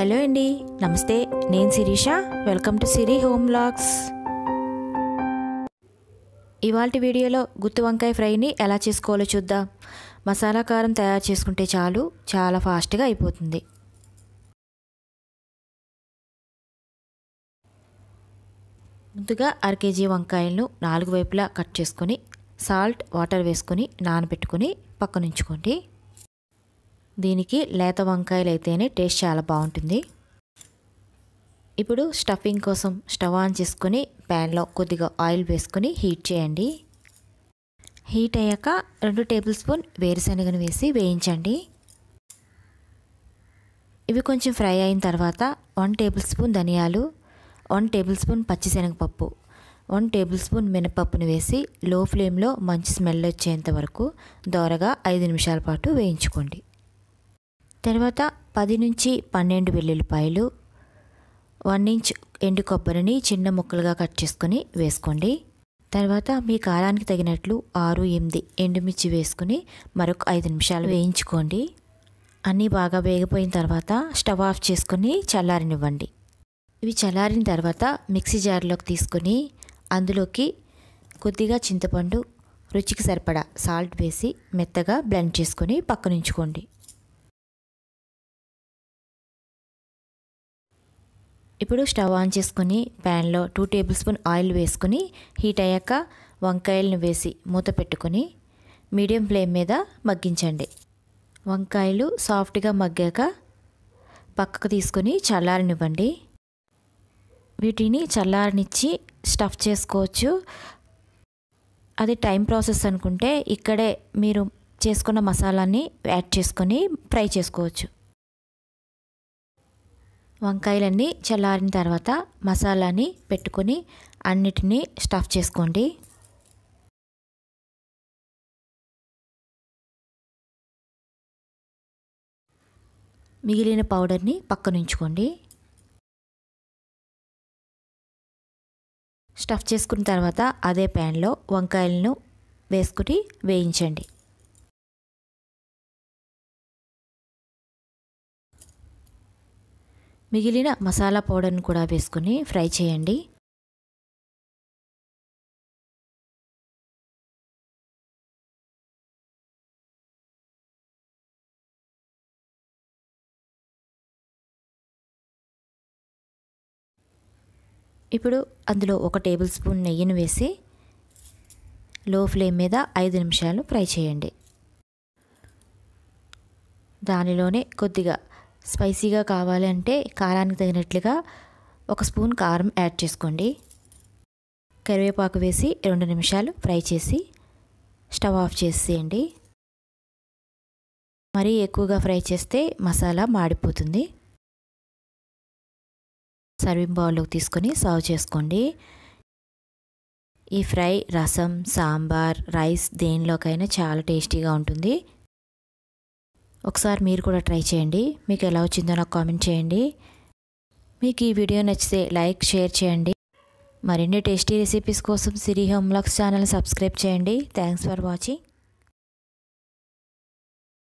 hello అండి నమస్తే నేను Sirisha welcome to Siri home blogs ఇవాళ వీడియోలో గుత్తి వంకాయ ఫ్రైని ఎలా చేసుకోవాలో చూద్దాం మసాలా కారం తయారు చేసుకుంటే చాలు చాలా ఫాస్ట్గా అయిపోతుంది ముందుగా అరకేజీ వంకాయలను నాలుగు వైపులా కట్ చేసుకొని సాల్ట్ వాటర్ వేసుకొని నానబెట్టుకొని పక్కనుంచుకోండి దీనికి లేత వంకాయలు అయితేనే టేస్ట్ చాలా బాగుంటుంది ఇప్పుడు స్టఫింగ్ కోసం స్టవ్ ఆన్ చేసుకొని ప్యాన్లో కొద్దిగా ఆయిల్ వేసుకొని హీట్ చేయండి హీట్ అయ్యాక రెండు టేబుల్ స్పూన్ వేరుశనగను వేసి వేయించండి ఇవి కొంచెం ఫ్రై అయిన తర్వాత వన్ టేబుల్ స్పూన్ ధనియాలు వన్ టేబుల్ స్పూన్ పచ్చిశనగపప్పు వన్ టేబుల్ స్పూన్ మినపప్పును వేసి లో ఫ్లేమ్లో మంచి స్మెల్ వచ్చేంత వరకు దోరగా ఐదు నిమిషాల పాటు వేయించుకోండి తర్వాత పది నుంచి పన్నెండు వెల్లుల్లిపాయలు వన్ ఇంచ్ ఎండు కొబ్బరిని చిన్న ముక్కలుగా కట్ చేసుకొని వేసుకోండి తర్వాత మీ కారానికి తగినట్లు ఆరు ఎనిమిది ఎండుమిర్చి వేసుకుని మరొక ఐదు నిమిషాలు వేయించుకోండి అన్నీ బాగా వేగిపోయిన తర్వాత స్టవ్ ఆఫ్ చేసుకొని చల్లారనివ్వండి ఇవి చల్లారిన తర్వాత మిక్సీ జార్లోకి తీసుకొని అందులోకి కొద్దిగా చింతపండు రుచికి సరిపడా సాల్ట్ వేసి మెత్తగా బ్లెండ్ చేసుకొని పక్కనుంచుకోండి ఇప్పుడు స్టవ్ ఆన్ చేసుకుని ప్యాన్లో టూ టేబుల్ స్పూన్ ఆయిల్ వేసుకుని హీట్ అయ్యాక వంకాయలను వేసి మూత పెట్టుకొని మీడియం ఫ్లేమ్ మీద మగ్గించండి వంకాయలు సాఫ్ట్గా మగ్గాక పక్కకు తీసుకొని చల్లారనివ్వండి వీటిని చల్లారనిచ్చి స్టఫ్ చేసుకోవచ్చు అది టైం ప్రాసెస్ అనుకుంటే ఇక్కడే మీరు చేసుకున్న మసాలాని యాడ్ చేసుకొని ఫ్రై చేసుకోవచ్చు వంకాయలన్నీ చల్లారిన తర్వాత మసాలాని పెట్టుకొని అన్నిటినీ స్టఫ్ చేసుకోండి మిగిలిన పౌడర్ని పక్కనుంచుకోండి స్టఫ్ చేసుకున్న తర్వాత అదే ప్యాన్లో వంకాయలను వేసుకుని వేయించండి మిగిలిన మసాలా పౌడర్ని కూడా వేసుకొని ఫ్రై చేయండి ఇప్పుడు అందులో ఒక టేబుల్ స్పూన్ నెయ్యిని వేసి లో ఫ్లేమ్ మీద ఐదు నిమిషాలు ఫ్రై చేయండి దానిలోనే కొద్దిగా స్పైసీగా కావాలి అంటే కారానికి తగినట్లుగా ఒక స్పూన్ కారం యాడ్ చేసుకోండి కరివేపాకు వేసి రెండు నిమిషాలు ఫ్రై చేసి స్టవ్ ఆఫ్ చేసేయండి మరీ ఎక్కువగా ఫ్రై చేస్తే మసాలా మాడిపోతుంది సర్వింగ్ బౌల్లోకి తీసుకొని సర్వ్ చేసుకోండి ఈ ఫ్రై రసం సాంబార్ రైస్ దేనిలోకైనా చాలా టేస్టీగా ఉంటుంది ఒకసారి మీరు కూడా ట్రై చేయండి మీకు ఎలా వచ్చిందో నాకు కామెంట్ చేయండి మీకు ఈ వీడియో నచ్చితే లైక్ షేర్ చేయండి మరిన్ని టేస్టీ రెసిపీస్ కోసం సిరి హోమ్లాక్స్ ఛానల్ సబ్స్క్రైబ్ చేయండి థ్యాంక్స్ ఫర్ వాచింగ్